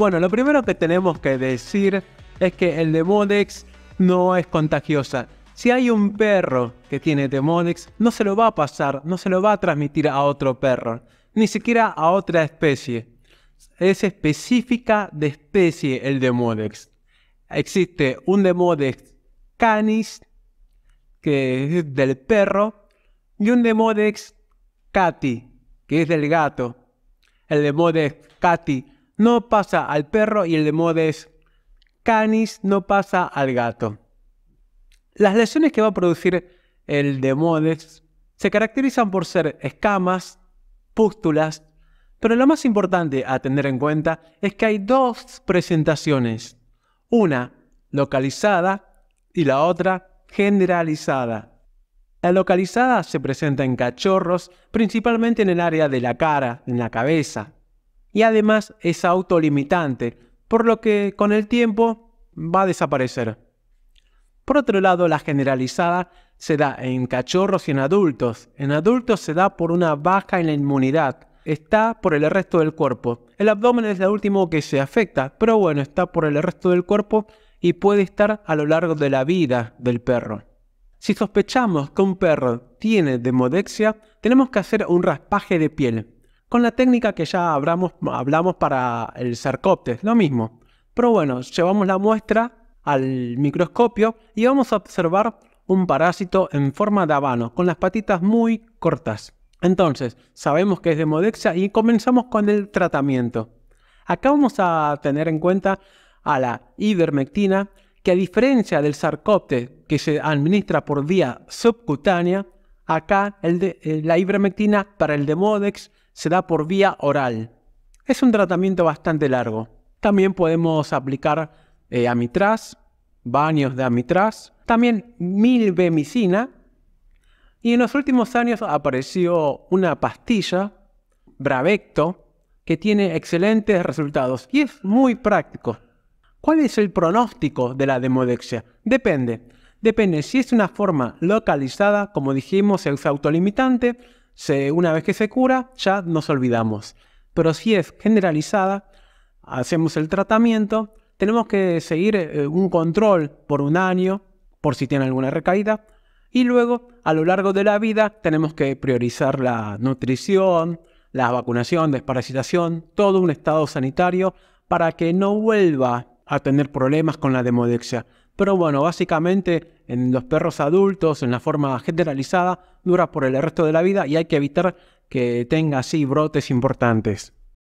Bueno, lo primero que tenemos que decir es que el Demodex no es contagiosa. Si hay un perro que tiene Demodex, no se lo va a pasar, no se lo va a transmitir a otro perro, ni siquiera a otra especie. Es específica de especie el Demodex. Existe un Demodex canis, que es del perro, y un Demodex cati, que es del gato. El Demodex cati no pasa al perro y el de canis, no pasa al gato. Las lesiones que va a producir el demodes se caracterizan por ser escamas, pústulas, pero lo más importante a tener en cuenta es que hay dos presentaciones, una localizada y la otra generalizada. La localizada se presenta en cachorros, principalmente en el área de la cara, en la cabeza, y además es autolimitante, por lo que con el tiempo va a desaparecer. Por otro lado, la generalizada se da en cachorros y en adultos. En adultos se da por una baja en la inmunidad. Está por el resto del cuerpo. El abdomen es el último que se afecta, pero bueno, está por el resto del cuerpo y puede estar a lo largo de la vida del perro. Si sospechamos que un perro tiene demodexia, tenemos que hacer un raspaje de piel con la técnica que ya hablamos, para el sarcoptes, lo mismo. Pero bueno, llevamos la muestra al microscopio y vamos a observar un parásito en forma de habano, con las patitas muy cortas. Entonces, sabemos que es Demodexa y comenzamos con el tratamiento. Acá vamos a tener en cuenta a la ivermectina, que a diferencia del sarcopte que se administra por vía subcutánea, acá eh, la ivermectina para el Demodex se da por vía oral. Es un tratamiento bastante largo. También podemos aplicar eh, amitraz, baños de amitraz, también milbemicina. Y en los últimos años apareció una pastilla, Bravecto, que tiene excelentes resultados y es muy práctico. ¿Cuál es el pronóstico de la demodexia? Depende. Depende si es una forma localizada, como dijimos, autolimitante, una vez que se cura, ya nos olvidamos. Pero si es generalizada, hacemos el tratamiento, tenemos que seguir eh, un control por un año, por si tiene alguna recaída, y luego a lo largo de la vida tenemos que priorizar la nutrición, la vacunación, desparasitación, todo un estado sanitario para que no vuelva a tener problemas con la demodexia. Pero bueno, básicamente en los perros adultos, en la forma generalizada, dura por el resto de la vida y hay que evitar que tenga así brotes importantes.